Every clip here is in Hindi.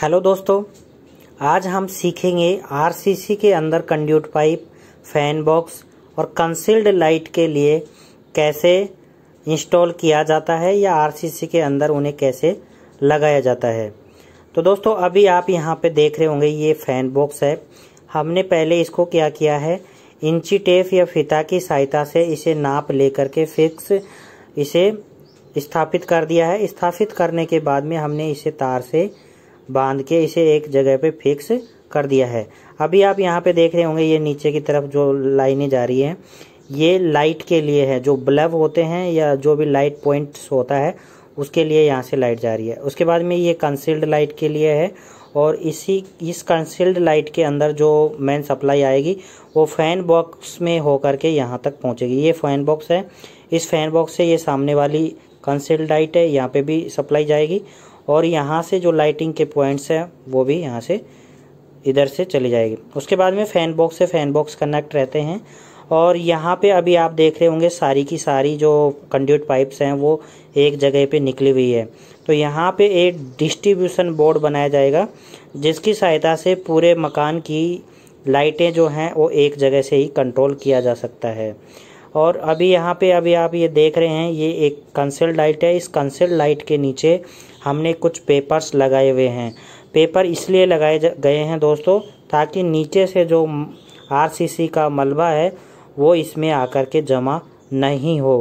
हेलो दोस्तों आज हम सीखेंगे आरसीसी के अंदर कंड्यूट पाइप फैन बॉक्स और कंसील्ड लाइट के लिए कैसे इंस्टॉल किया जाता है या आरसीसी के अंदर उन्हें कैसे लगाया जाता है तो दोस्तों अभी आप यहाँ पे देख रहे होंगे ये फैन बॉक्स है हमने पहले इसको क्या किया है इंची टेप या फिता की सहायता से इसे नाप लेकर के फिक्स इसे स्थापित कर दिया है स्थापित करने के बाद में हमने इसे तार से बांध के इसे एक जगह पे फिक्स कर दिया है अभी आप यहाँ पे देख रहे होंगे ये नीचे की तरफ जो लाइनें जा रही हैं ये लाइट के लिए है जो ब्लब होते हैं या जो भी लाइट पॉइंट्स होता है उसके लिए यहाँ से लाइट जा रही है उसके बाद में ये कंसील्ड लाइट के लिए है और इसी इस कंसील्ड लाइट के अंदर जो मेन सप्लाई आएगी वो फ़ैन बॉक्स में होकर के यहाँ तक पहुँचेगी ये फ़ैन बॉक्स है इस फ़ैन बॉक्स से ये सामने वाली कंसील्ड लाइट है यहाँ पे भी सप्लाई जाएगी और यहाँ से जो लाइटिंग के पॉइंट्स हैं वो भी यहाँ से इधर से चली जाएगी उसके बाद में फ़ैन बॉक्स से फ़ैन बॉक्स कनेक्ट रहते हैं और यहाँ पे अभी आप देख रहे होंगे सारी की सारी जो कंड्यूट पाइप्स हैं वो एक जगह पे निकली हुई है तो यहाँ पे एक डिस्ट्रीब्यूशन बोर्ड बनाया जाएगा जिसकी सहायता से पूरे मकान की लाइटें जो हैं वो एक जगह से ही कंट्रोल किया जा सकता है और अभी यहाँ पे अभी आप ये देख रहे हैं ये एक कंसल लाइट है इस कंसल लाइट के नीचे हमने कुछ पेपर्स लगाए हुए हैं पेपर इसलिए लगाए गए हैं दोस्तों ताकि नीचे से जो आरसीसी का मलबा है वो इसमें आकर के जमा नहीं हो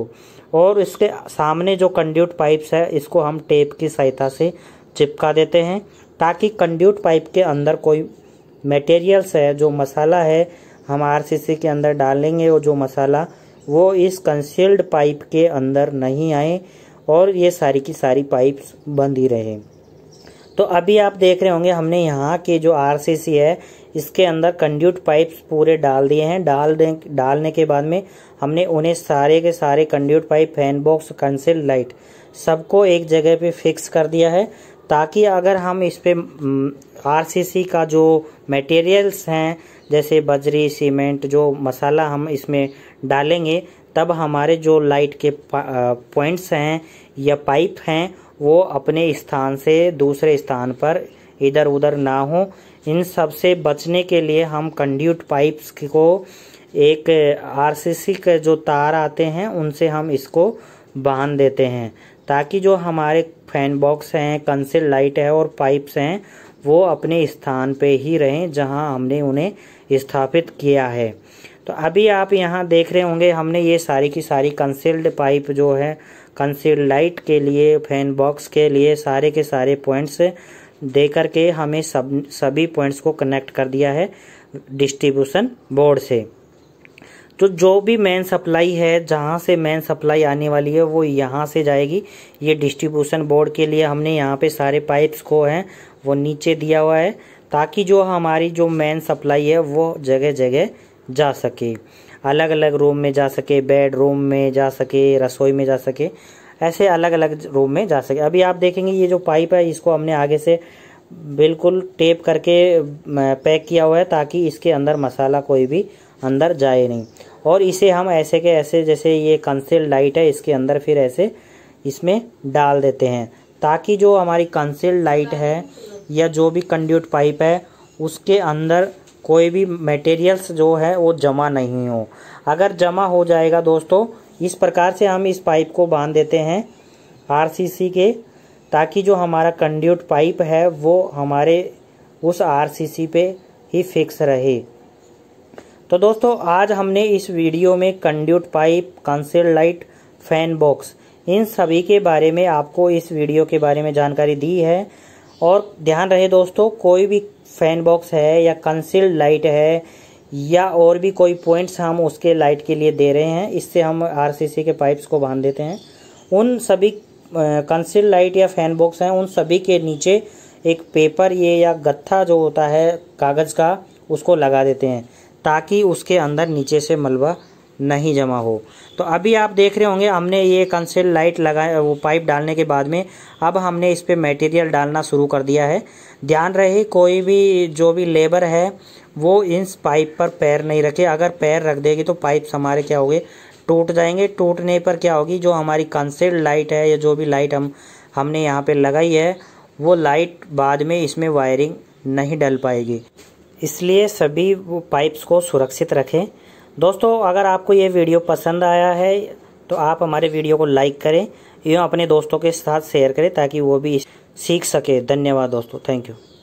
और इसके सामने जो कंड्यूट पाइप्स है इसको हम टेप की सहायता से चिपका देते हैं ताकि कंड्यूट पाइप के अंदर कोई मटेरियल्स है जो मसाला है हम आरसीसी के अंदर डालेंगे और जो मसाला वो इस कंसील्ड पाइप के अंदर नहीं आए और ये सारी की सारी पाइप्स बंद ही रहे तो अभी आप देख रहे होंगे हमने यहाँ के जो आरसीसी है इसके अंदर कंड्यूट पाइप्स पूरे डाल दिए हैं डाल दे डालने के बाद में हमने उन्हें सारे के सारे conduit pipe fan box concealed light सबको एक जगह पे फिक्स कर दिया है ताकि अगर हम इस पर आरसीसी का जो मटेरियल्स हैं जैसे बजरी सीमेंट जो मसाला हम इसमें डालेंगे तब हमारे जो लाइट के पॉइंट्स हैं या पाइप हैं वो अपने स्थान से दूसरे स्थान पर इधर उधर ना हो इन सब से बचने के लिए हम कंड्यूट पाइप्स को एक आरसीसी के जो तार आते हैं उनसे हम इसको बांध देते हैं ताकि जो हमारे फैन बॉक्स हैं कंसिल लाइट है और पाइप्स हैं वो अपने स्थान पे ही रहें जहां हमने उन्हें स्थापित किया है तो अभी आप यहां देख रहे होंगे हमने ये सारी की सारी कंसिल्ड पाइप जो है कंसील लाइट के लिए फैन बॉक्स के लिए सारे के सारे पॉइंट्स दे करके हमें सब सभी पॉइंट्स को कनेक्ट कर दिया है डिस्ट्रीब्यूशन बोर्ड से तो जो भी मेन सप्लाई है जहाँ से मेन सप्लाई आने वाली है वो यहाँ से जाएगी ये डिस्ट्रीब्यूशन बोर्ड के लिए हमने यहाँ पे सारे पाइप्स को हैं वो नीचे दिया हुआ है ताकि जो हमारी जो मेन सप्लाई है वो जगह जगह जा सके अलग अलग रूम में जा सके बेड रूम में जा सके रसोई में जा सके ऐसे अलग अलग रूम में जा सके अभी आप देखेंगे ये जो पाइप है इसको हमने आगे से बिल्कुल टेप करके पैक किया हुआ है ताकि इसके अंदर मसाला कोई भी अंदर जाए नहीं और इसे हम ऐसे के ऐसे जैसे ये कंसिल लाइट है इसके अंदर फिर ऐसे इसमें डाल देते हैं ताकि जो हमारी कंसिल लाइट है या जो भी कंड्यूट पाइप है उसके अंदर कोई भी मटेरियल्स जो है वो जमा नहीं हो अगर जमा हो जाएगा दोस्तों इस प्रकार से हम इस पाइप को बांध देते हैं आरसीसी के ताकि जो हमारा कंड्यूट पाइप है वो हमारे उस आरसीसी पे ही फिक्स रहे तो दोस्तों आज हमने इस वीडियो में conduit pipe concealed light fan box इन सभी के बारे में आपको इस वीडियो के बारे में जानकारी दी है और ध्यान रहे दोस्तों कोई भी फैन बॉक्स है या कंसिल लाइट है या और भी कोई पॉइंट्स हम उसके लाइट के लिए दे रहे हैं इससे हम आरसीसी के पाइप्स को बांध देते हैं उन सभी कंसिल लाइट या फैन बॉक्स हैं उन सभी के नीचे एक पेपर ये या गत्था जो होता है कागज़ का उसको लगा देते हैं ताकि उसके अंदर नीचे से मलबा नहीं जमा हो तो अभी आप देख रहे होंगे हमने ये कंसेल लाइट लगाया वो पाइप डालने के बाद में अब हमने इस पर मटेरियल डालना शुरू कर दिया है ध्यान रहे कोई भी जो भी लेबर है वो इस पाइप पर पैर नहीं रखे अगर पैर रख देगी तो पाइप हमारे क्या होंगे टूट जाएंगे टूटने पर क्या होगी जो हमारी कंसेल्ड लाइट है या जो भी लाइट हम हमने यहाँ पर लगाई है वो लाइट बाद में इसमें वायरिंग नहीं डल पाएगी इसलिए सभी वो पाइप्स को सुरक्षित रखें दोस्तों अगर आपको ये वीडियो पसंद आया है तो आप हमारे वीडियो को लाइक करें एवं अपने दोस्तों के साथ शेयर करें ताकि वो भी सीख सके धन्यवाद दोस्तों थैंक यू